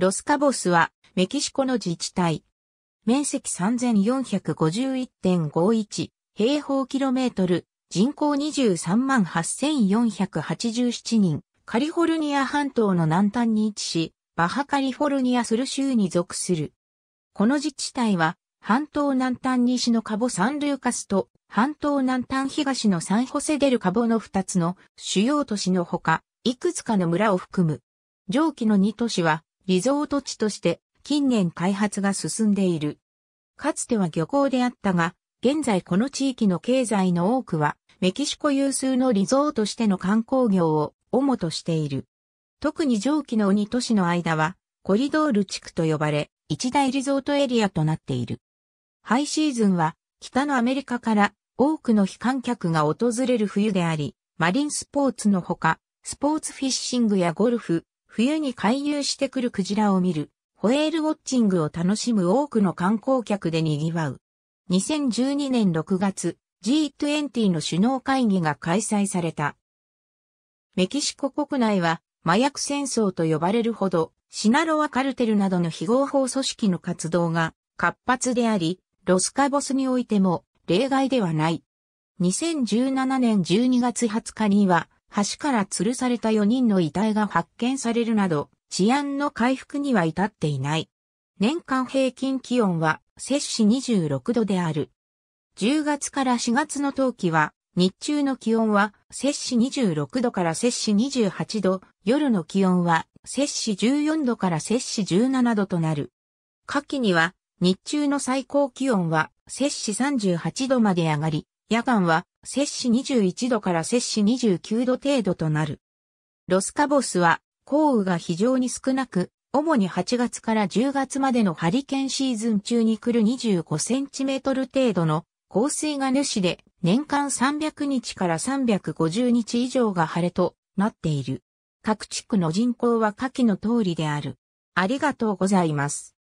ロスカボスはメキシコの自治体。面積3451.51平方キロメートル、人口23万8487人、カリフォルニア半島の南端に位置し、バハカリフォルニアする州に属する。この自治体は、半島南端西のカボ・サンルーカスと、半島南端東のサンホセデルカボの2つの主要都市のほか、いくつかの村を含む。上記の2都市は、リゾート地として近年開発が進んでいる。かつては漁港であったが、現在この地域の経済の多くは、メキシコ有数のリゾートしての観光業を主としている。特に上記の鬼都市の間は、コリドール地区と呼ばれ、一大リゾートエリアとなっている。ハイシーズンは、北のアメリカから多くの非観客が訪れる冬であり、マリンスポーツのほか、スポーツフィッシングやゴルフ、冬に回遊してくるクジラを見る、ホエールウォッチングを楽しむ多くの観光客で賑わう。2012年6月、G20 の首脳会議が開催された。メキシコ国内は麻薬戦争と呼ばれるほど、シナロアカルテルなどの非合法組織の活動が活発であり、ロスカボスにおいても例外ではない。2017年12月20日には、橋から吊るされた4人の遺体が発見されるなど、治安の回復には至っていない。年間平均気温は摂氏26度である。10月から4月の冬季は、日中の気温は摂氏26度から摂氏28度、夜の気温は摂氏14度から摂氏17度となる。夏季には、日中の最高気温は摂氏38度まで上がり、夜間は摂氏21度から摂氏29度程度となる。ロスカボスは降雨が非常に少なく、主に8月から10月までのハリケーンシーズン中に来る25センチメートル程度の降水が主で年間300日から350日以上が晴れとなっている。各地区の人口は下記の通りである。ありがとうございます。